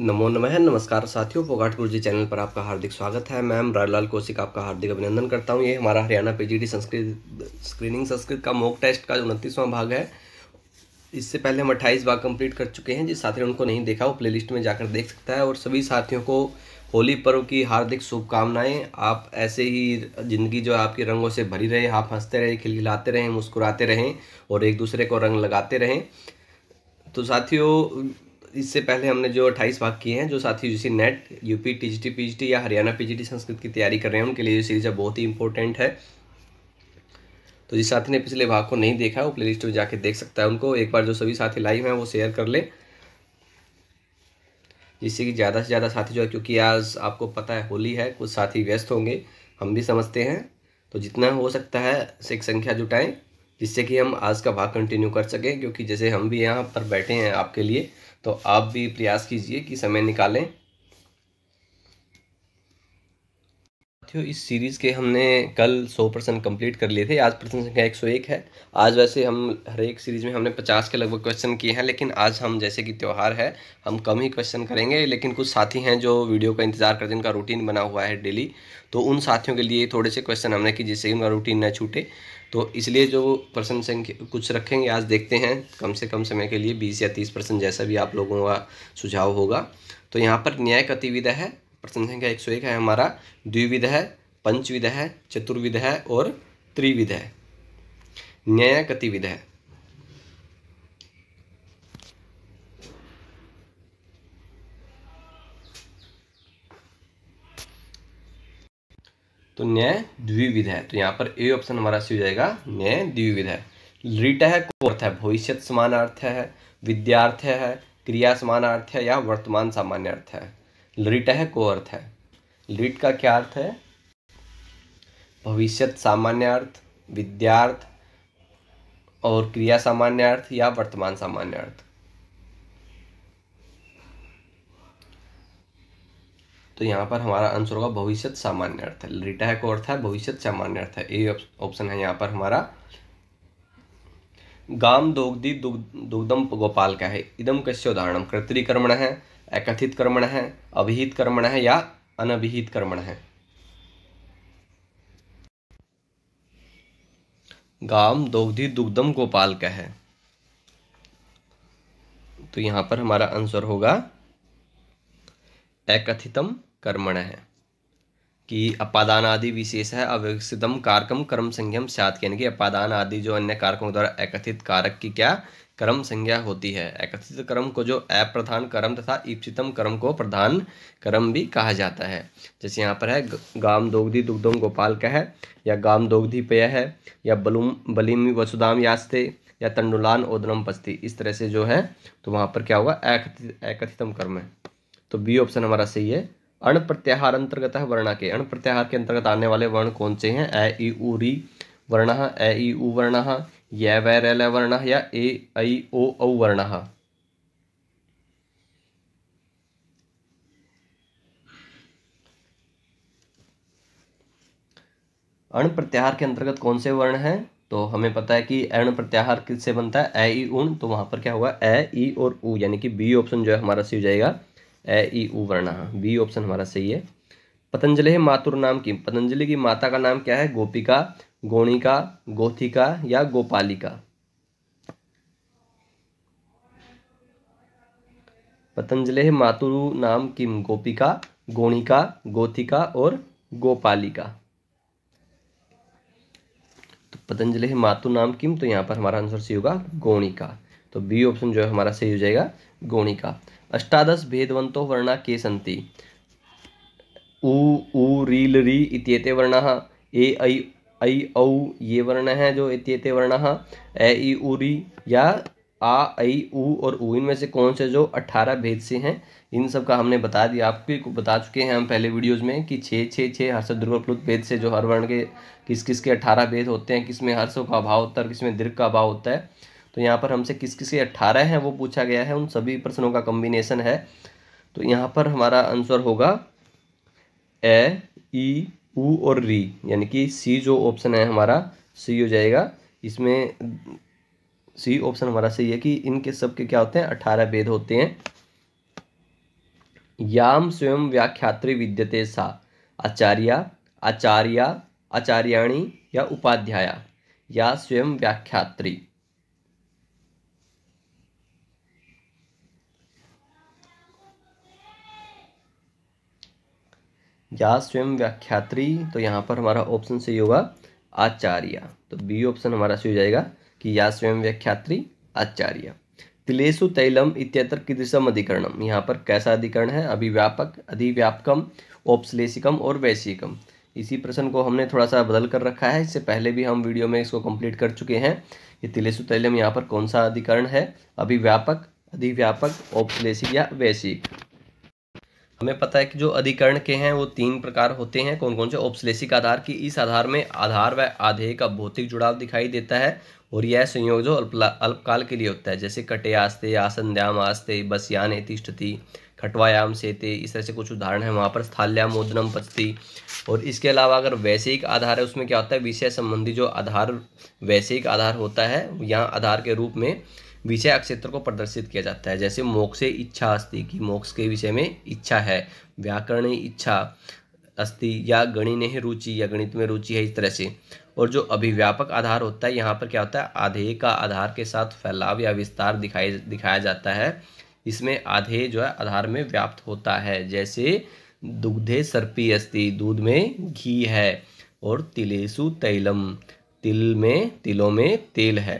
नमो नमः नमस्कार साथियों फोगाट जी चैनल पर आपका हार्दिक स्वागत है मैम रायलाल कौशिक आपका हार्दिक अभिनंदन करता हूँ ये हमारा हरियाणा पीजीडी संस्कृत स्क्रीनिंग संस्कृत का मॉक टेस्ट का उनतीसवां भाग है इससे पहले हम अट्ठाईस भाग कंप्लीट कर चुके हैं जिस साथी ने उनको नहीं देखा वो प्ले में जाकर देख सकता है और सभी साथियों को होली पर्व की हार्दिक शुभकामनाएँ आप ऐसे ही ज़िंदगी जो आपके रंगों से भरी रहे आप हंसते रहे खिलखिलाते रहें मुस्कुराते रहें और एक दूसरे को रंग लगाते रहें तो साथियों इससे पहले हमने जो अट्ठाईस भाग किए हैं जो साथी UGC NET UP TGT PGT या हरियाणा पीजीटी संस्कृत की तैयारी कर रहे हैं उनके लिए ये सीरीज अब बहुत ही इंपॉर्टेंट है तो जिस साथी ने पिछले भाग को नहीं देखा वो प्ले लिस्ट में जाके देख सकता है उनको एक बार जो सभी साथी लाइव हैं वो शेयर कर लें जिससे कि ज़्यादा से ज़्यादा साथी जो है क्योंकि आज आपको पता है होली है कुछ साथी व्यस्त होंगे हम भी समझते हैं तो जितना हो सकता है एक संख्या जुटाएं जिससे कि हम आज का भाग कंटिन्यू कर सकें क्योंकि जैसे हम भी यहाँ पर बैठे हैं आपके लिए तो आप भी प्रयास कीजिए कि समय निकालें साथियों इस सीरीज़ के हमने कल 100 परसेंट कम्प्लीट कर लिए थे आज प्रश्न संख्या 101 है आज वैसे हम हर एक सीरीज़ में हमने 50 के लगभग क्वेश्चन किए हैं लेकिन आज हम जैसे कि त्यौहार है हम कम ही क्वेश्चन करेंगे लेकिन कुछ साथी हैं जो वीडियो का इंतजार करते हैं उनका रूटीन बना हुआ है डेली तो उन साथियों के लिए थोड़े से क्वेश्चन हमने कि जिससे उनका रूटीन न छूटे तो इसलिए जो प्रश्न संख्या कुछ रखेंगे आज देखते हैं कम से कम समय के लिए बीस या तीस परसेंट जैसा भी आप लोगों का सुझाव होगा तो यहाँ पर न्याय गतिविधा है प्रश्न संख्या एक सौ एक है हमारा द्विविध है पंचविध है चतुर्विध है और त्रिविध है न्याय गतिविध है तो न्याय द्विविध है तो यहाँ पर ए ऑप्शन हमारा सही हो जाएगा न्याय द्विविध है रिट है को अर्थ है भविष्य समानार्थ है विद्यार्थ है क्रिया समानार्थ है या वर्तमान सामान्य अर्थ है है को अर्थ है लिट का क्या अर्थ है भविष्य सामान्यार्थ विद्यार्थ और क्रिया सामान्यार्थ या वर्तमान सामान्यार्थ तो यहाँ पर हमारा आंसर होगा भविष्य सामान्य अर्थ लिटा है को अर्थ है भविष्य सामान्य अर्थ है ए ऑप्शन है यहाँ पर हमारा गाम दोग्दी दुग्धम गोपाल का है इदम कश्य उदाहरण कृत्रिकर्मण है एकथित कर्मण है अभिहित कर्मण है या अनभिहित कर्मण है गाम दौधि दुग्धम गोपाल का है तो यहां पर हमारा आंसर होगा एकथितम कर्मण है कि अपादान आदि विशेष है अविकसितम कारकम कर्म संज्ञम सात यानी कि अपादान आदि जो अन्य कारकों द्वारा एकथित कारक की क्या कर्म संज्ञा होती है एकत्रित कर्म को जो अप्रधान कर्म तथा ईप्सितम कर्म को प्रधान कर्म भी कहा जाता है जैसे यहाँ पर है गाम दोगधी दुग्धम गोपाल का है या गाम दोगधी पेय है या बलुम बलिमी वसुदाम यास्ते या तंडुलान ओदनम पस्ती इस तरह से जो है तो वहाँ पर क्या होगा एकथितम कर्म है तो बी ऑप्शन हमारा सही है अण प्रत्याहार अंतर्गत है वर्णा के अण प्रत्याहार के अंतर्गत आने वाले वर्ण कौन से हैं ए ई उ री वर्ण ए ई उ वर्ण य वैरल वर्ण या ए ऐ ओ औ वर्ण अण प्रत्याहार के अंतर्गत कौन से वर्ण हैं तो हमें पता है कि अर्ण प्रत्याहार किससे बनता है ए ई उन तो वहां पर क्या होगा ए ई और ऊ यानी कि बी ऑप्शन जो है हमारा सही हो जाएगा ए ई उ वर्ण हाँ, बी ऑप्शन हमारा सही है पतंजलि है मातुर नाम की पतंजलि की माता का नाम क्या है गोपिका गोणिका गोथिका या गोपालिका पतंजलि मातुरु नाम किम गोपिका गोणिका गोथिका और गोपालिका तो पतंजलि मातु नाम किम तो यहाँ पर हमारा आंसर सही होगा गोणिका तो बी ऑप्शन जो है हमारा सही हो जाएगा गोणिका अष्टादश भेदवंतो वर्णा के संति उ ऊ रील री इत वर्ण ए ऐ ऐ औ ये वर्ण हैं जो इत्येते वर्ण ए ई उरी या आ ऐ ऊ और ऊ इनमें से कौन से जो अट्ठारह भेद से हैं इन सब का हमने बता दिया आपके बता चुके हैं हम पहले वीडियोस में कि छः छः छः हर्ष दुर्ग प्लुत भेद से जो हर वर्ण के किस किस के अट्ठारह भेद होते हैं किस में हर्षों का अभाव होता है किस में दीर्घ का अभाव होता है तो यहाँ पर हमसे किस किस के अट्ठारह हैं वो पूछा गया है उन सभी प्रश्नों का कॉम्बिनेशन है तो यहाँ पर हमारा आंसर होगा ए ई ऊ और री यानी कि सी जो ऑप्शन है हमारा सही हो जाएगा इसमें सी ऑप्शन हमारा सही है कि इनके सबके क्या होते हैं अठारह वेद होते हैं याम स्वयं व्याख्यात्री विद्यते सा आचार्य आचार्य आचार्याणी या उपाध्याय या स्वयं व्याख्यात्री या स्वयं व्याख्यात्री तो यहाँ पर हमारा ऑप्शन सही होगा आचार्य तो बी ऑप्शन हमारा सही हो जाएगा कि या स्वयं व्याख्यात्री आचार्य तिलेशु तैलम इत्यतर कृदृशम अधिकरणम यहाँ पर कैसा अधिकरण है अभिव्यापक अधिव्यापकम ओपसलेसिकम और वैश्यकम इसी प्रश्न को हमने थोड़ा सा बदल कर रखा है इससे पहले भी हम वीडियो में इसको कंप्लीट कर चुके हैं कि तिलेशु तैलम यहाँ पर कौन सा अधिकरण है अभिव्यापक अधिव्यापक औपश्लेषिक या वैसिक हमें पता है कि जो अधिकरण के हैं वो तीन प्रकार होते हैं कौन कौन से औपश्लेषिक आधार की इस आधार में आधार व आधे का भौतिक जुड़ाव दिखाई देता है और यह संयोग जो अल्पकाल के लिए होता है जैसे कटे आस्ते आसंध्याम आस्ते यान तिष्ठति खटवायाम सेते इस तरह से कुछ उदाहरण है वहाँ पर स्थाल्या मोदनम पत्ती और इसके अलावा अगर वैश्विक आधार है उसमें क्या होता है विषय संबंधी जो आधार वैश्विक आधार होता है यहाँ आधार के रूप में विषय अक्षेत्र को प्रदर्शित किया जाता है जैसे मोक्ष इच्छा अस्थि कि मोक्ष के विषय में इच्छा है व्याकरण इच्छा अस्थि या गणित रुचि या गणित में रुचि है इस तरह से और जो अभिव्यापक आधार होता है यहाँ पर क्या होता है आधे का आधार के साथ फैलाव या विस्तार दिखाई दिखाया जाता है इसमें आधे जो है आधार में व्याप्त होता है जैसे दुग्धे सर्पी अस्थि दूध में घी है और तिलेशु तैलम तिल में तिलों में तेल है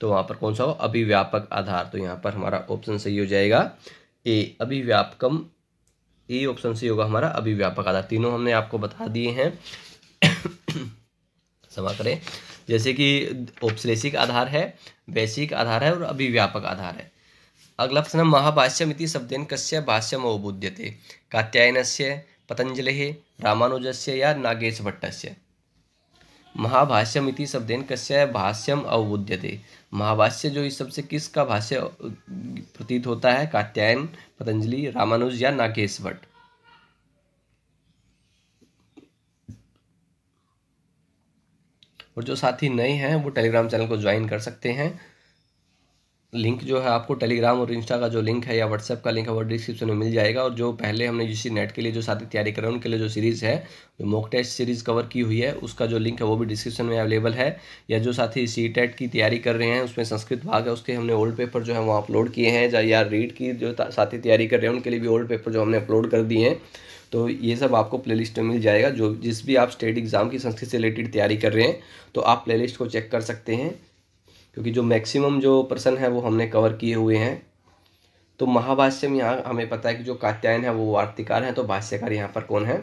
तो वहाँ पर कौन सा हो अभिव्यापक आधार तो यहाँ पर हमारा ऑप्शन सही हो जाएगा ए अभिव्यापकम ए ऑप्शन सही होगा हमारा अभिव्यापक आधार तीनों हमने आपको बता दिए हैं समा करें जैसे कि औपश्लेषिक आधार है वैश्विक आधार है और अभिव्यापक आधार है अगला प्रश्न इति शब्देन कस्य भाष्यम थे कात्यायन से पतंजलि से या नागेश से इति शब्द कश्य भाष्यम अवबुद्यते महाभाष्य जो इस सबसे किसका भाष्य प्रतीत होता है कात्यायन पतंजलि रामानुज या नागेश भट्ट और जो साथी नए हैं वो टेलीग्राम चैनल को ज्वाइन कर सकते हैं लिंक जो है आपको टेलीग्राम और इंस्टा का जो लिंक है या व्हाट्सएप का लिंक है वो डिस्क्रिप्शन में मिल जाएगा और जो पहले हमने यूसी नेट के लिए जो साथी तैयारी कर रहे हैं उनके लिए जो सीरीज़ है जो मॉक टेस्ट सीरीज़ कवर की हुई है उसका जो लिंक है वो भी डिस्क्रिप्शन में अवेलेबल है या जो साथी सी टेट e की तैयारी कर रहे हैं उसमें संस्कृत भाग है उसके हमने ओल्ड पेपर जो है वो अपलोड किए हैं या रीड की जो साथी तैयारी कर रहे हैं उनके लिए भी ओल्ड पेपर जो हमने अपलोड कर दिए हैं तो ये सब आपको प्लेलिस्ट में मिल जाएगा जो जिस भी आप स्टेट एग्ज़ाम की संस्कृत से रिलेटेड तैयारी कर रहे हैं तो आप प्लेलिस्ट को चेक कर सकते हैं क्योंकि जो मैक्सिमम जो प्रश्न है वो हमने कवर किए हुए हैं तो महाभाष्य में यहाँ हमें पता है कि जो कात्यायन है वो वार्तिकार हैं तो भाष्यकार यहाँ पर कौन है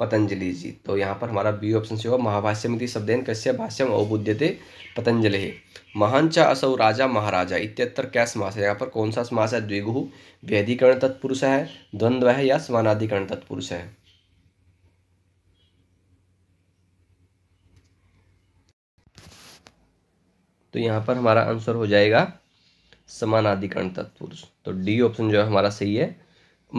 पतंजलि जी तो यहाँ पर हमारा बी ऑप्शन से होगा महाभाष्यमिति शब्देन कश्य भाष्यम थे पतंजलि महान चा असौ राजा महाराजा इत्यत्तर क्या समास है यहाँ पर कौन सा समास है द्विगु व्यधिकरण तत्पुरुष है द्वंद्व है या समानाधिकरण तत्पुरुष है तो यहाँ पर हमारा आंसर हो जाएगा समानाधिकरण तत्पुरुष तो डी ऑप्शन जो है हमारा सही है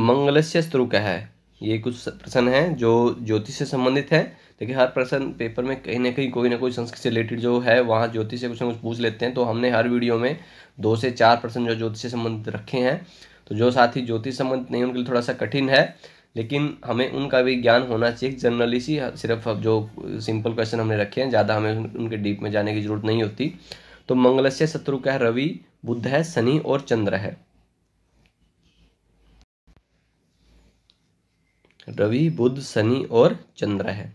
मंगलस्य स्त्रु क्या है ये कुछ प्रश्न हैं जो ज्योतिष से संबंधित है देखिए हर प्रश्न पेपर में कहीं ना कहीं कोई ना कोई संस्कृत से रिलेटेड जो है वहाँ ज्योतिष से कुछ ना कुछ पूछ लेते हैं तो हमने हर वीडियो में दो से चार प्रश्न जो ज्योतिष से संबंधित रखे हैं तो जो साथी ज्योतिष संबंधित नहीं उनके लिए थोड़ा सा कठिन है लेकिन हमें उनका भी ज्ञान होना चाहिए जनरली सी सिर्फ जो सिंपल क्वेश्चन हमने रखे हैं ज़्यादा हमें उनके डीप में जाने की जरूरत नहीं होती तो मंगल से शत्रु का है रवि बुद्ध है शनि और चंद्र है रवि बुद्ध शनि और चंद्र है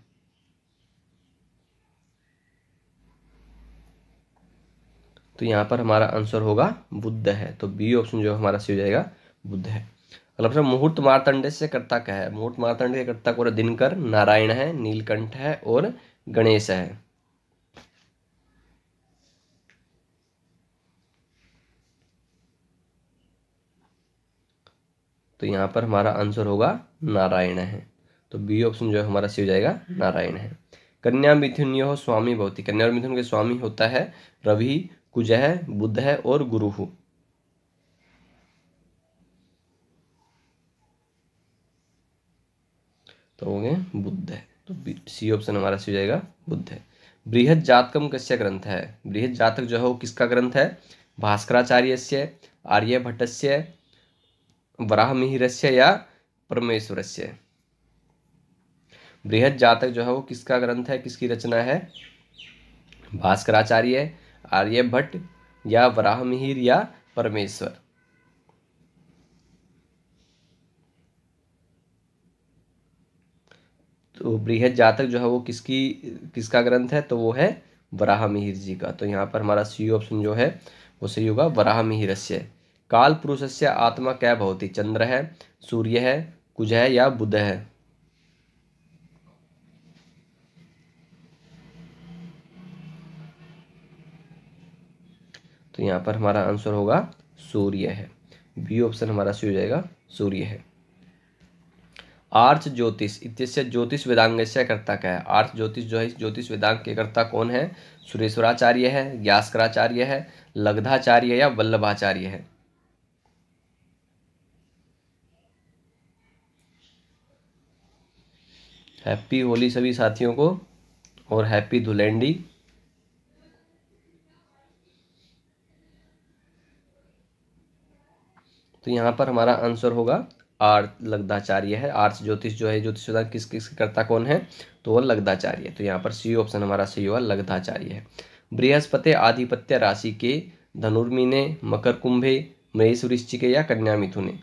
तो यहां पर हमारा आंसर होगा बुद्ध है तो बी ऑप्शन जो हमारा सही हो जाएगा बुद्ध है मतलब से मुहूर्त मारतंड से कर्ता है मुहूर्त मारतंड के कर्ता को दिनकर नारायण है नीलकंठ है और गणेश है तो यहाँ पर हमारा आंसर होगा नारायण है तो बी ऑप्शन जो है हमारा सी हो जाएगा नारायण है कन्या मिथुन यह स्वामी बहुत कन्या और मिथुन के स्वामी होता है रवि कुजह बुद्ध है और गुरु तो हो गए बुद्ध है तो सी ऑप्शन हमारा सी हो जाएगा बुद्ध है बृहद जातकम कस्य ग्रंथ है बृहद जातक जो है वो किसका ग्रंथ है भास्कराचार्य से आर्यभट्टस्य से या परमेश्वर से बृहद जातक जो है वो किसका ग्रंथ है किसकी रचना है भास्कराचार्य आर्यभट्ट या मिहिर या परमेश्वर तो बृहद जातक जो है वो किसकी किसका ग्रंथ है तो वो है वराह मिहिर जी का तो यहाँ पर हमारा सी ऑप्शन जो है वो सही होगा वराह से काल से आत्मा क्या भवती चंद्र है सूर्य है कुछ है या बुध है तो यहाँ पर हमारा आंसर होगा सूर्य है बी ऑप्शन हमारा सी हो जाएगा सूर्य है आर्च ज्योतिष इत्यस्य ज्योतिष वेदांग से कर्ता क्या है आर्च ज्योतिष जो है ज्योतिष वेदांग के कर्ता कौन है सुरेश्वराचार्य है ज्ञास्कराचार्य है लग्धाचार्य या वल्लभाचार्य है हैप्पी होली सभी साथियों को और हैप्पी धुलेंडी तो यहां पर हमारा आंसर होगा लग्धाचार्य है आर्थ ज्योतिष जो है ज्योतिष किस किस करता कौन है तो वह लगदाचार्य तो यहाँ पर सी ऑप्शन हमारा सही हुआ लग्धाचार्य है बृहस्पति आधिपत्य राशि के धनुर्मी ने मकर कुंभे महेश वृश्चिक या कन्या मिथुने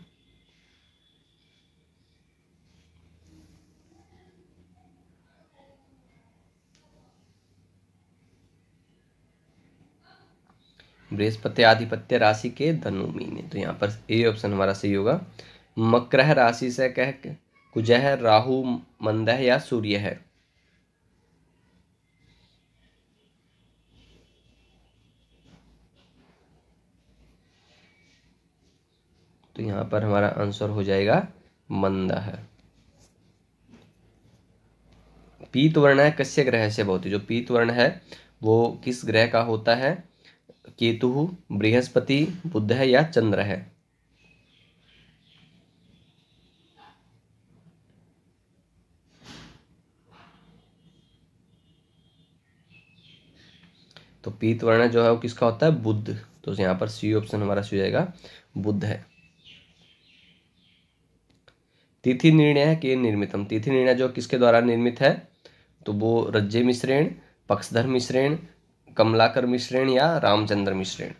बृहस्पति आधिपत्य राशि के धनुमी ने तो यहाँ पर ए ऑप्शन हमारा सही होगा मकर राशि से कह कुजह राहु मंदह या सूर्य है तो यहां पर हमारा आंसर हो जाएगा मंदा है पीत वर्ण है कस्य ग्रह से बहुत जो पीत वर्ण है वो किस ग्रह का होता है केतु बृहस्पति बुद्ध है या चंद्र है तो पीत वर्ण जो है वो किसका होता है बुद्ध तो यहाँ पर सी ऑप्शन हमारा सी जाएगा बुद्ध है तिथि निर्णय है कि निर्मितम तिथि निर्णय जो किसके द्वारा निर्मित है तो वो रज्जे मिश्रेण पक्षधर मिश्रेण कमलाकर मिश्रेण या रामचंद्र मिश्रेण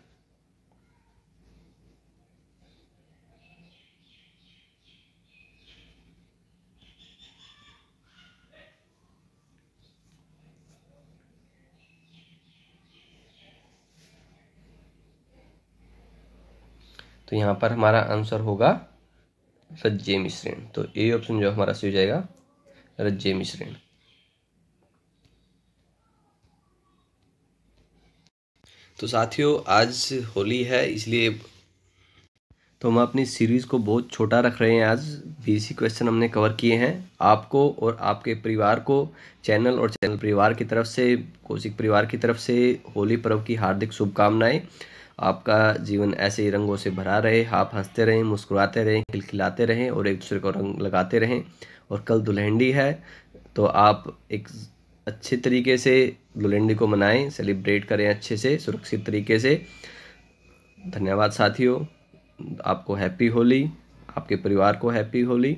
तो यहाँ पर हमारा आंसर होगा रज्जे मिश्रण तो ए ऑप्शन जो हमारा सही हो जाएगा रज्जे मिश्रण तो साथियों आज होली है इसलिए तो हम अपनी सीरीज़ को बहुत छोटा रख रहे हैं आज बीस क्वेश्चन हमने कवर किए हैं आपको और आपके परिवार को चैनल और चैनल परिवार की तरफ से कौशिक परिवार की तरफ से होली पर्व की हार्दिक शुभकामनाएं आपका जीवन ऐसे ही रंगों से भरा रहे आप हंसते रहें मुस्कुराते रहें खिलखिलाते रहें और एक दूसरे को रंग लगाते रहें और कल दुल्हेंडी है तो आप एक अच्छे तरीके से दुल्हेंडी को मनाएं सेलिब्रेट करें अच्छे से सुरक्षित तरीके से धन्यवाद साथियों आपको हैप्पी होली आपके परिवार को हैप्पी होली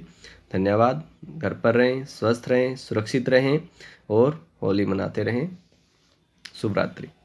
धन्यवाद घर पर रहें स्वस्थ रहें सुरक्षित रहें और होली मनाते रहें शुभरात्रि